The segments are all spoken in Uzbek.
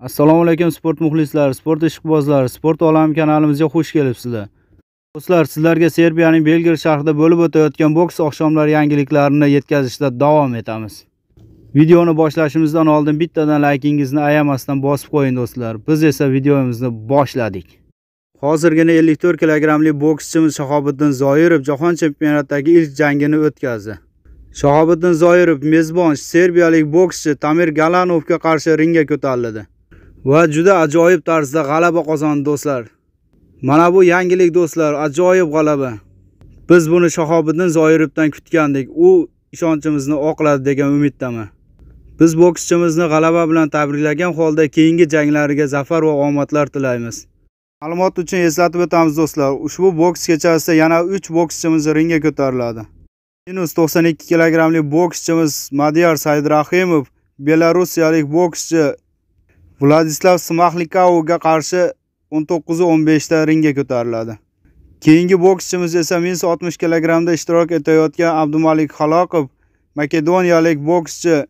assalomu alaykum sport muxlislari sport ishqibozlari sport olami kanalimizga xush kelibsizlar do'stlar sizlarga serbiyaning belgrad shahrida bo'lib o'tayotgan boks oqshomlari yangiliklarini yetkazishda davom etamiz videoni boshlashimizdan oldin bittadan laykingizni ayamasdan bosib qo'ying do'stlar biz esa videomizni boshladik hozirgina 54 kilogrammli bokschimiz shahobiddin zoirov jahon chempionatidagi ilk jangini o'tkazdi shahobiddin zoirov mezbon serbiyalik bokschi tamir galanovga qarshi ringga ko'tarildi va juda ajoyib tarzda g'alaba qozondi do'stlar mana bu yangilik do'stlar ajoyib g'alaba biz buni shahobiddin zoirovdan kutgandik u ishonchimizni oqladi degan umiddaman biz bokschimizni g'alaba bilan tabriklagan holda keyingi janglariga zafar va omadlar tilaymiz ma'lumot uchun eslatib o'tamiz do'stlar ushbu boks kechasida yana 3 bokschimiz ringga ko'tariladi minus 92 ikkikilogramli bokschimiz madiyar saidrahimov belarusiyalik bokschi vladislav Smakhlikovga qarshi 19-15da ringga ko'tariladi keyingi bokschimiz esa 160 kilogramda ishtirok etayotgan abdumalik xaloqov makedoniyalik bokschi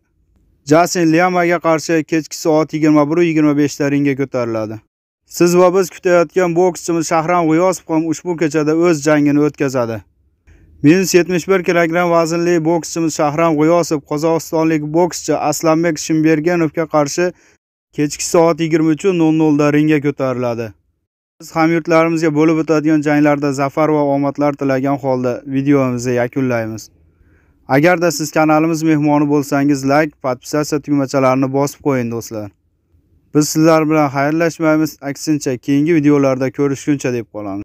jasin lyamaga qarshi kechki soat 21:25 da ringga ko'tariladi siz va biz kutayotgan bokschimiz shahram g'iyosov ham ushbu kechada o'z jangini o'tkazadi 71 kg vaznli bokschimiz shahram g'iyosov qozog'istonlik bokschi aslanbek shimbergenovga qarshi kechki soat 2300 nolda ringga ko'tariladi. Biz hamyurtlarimizga bo'lib o'tadigan janglarda zafar va omadlar tilagan holda videomizni yakunlaymiz. Agarda siz kanalimiz mehmoni bo'lsangiz, layk podpisatsiya tugmachalarini bosib qo'ying do'stlar. Biz sizlar bilan xayrlashmaymiz, aksincha keyingi videolarda ko'rishguncha deb qolamiz.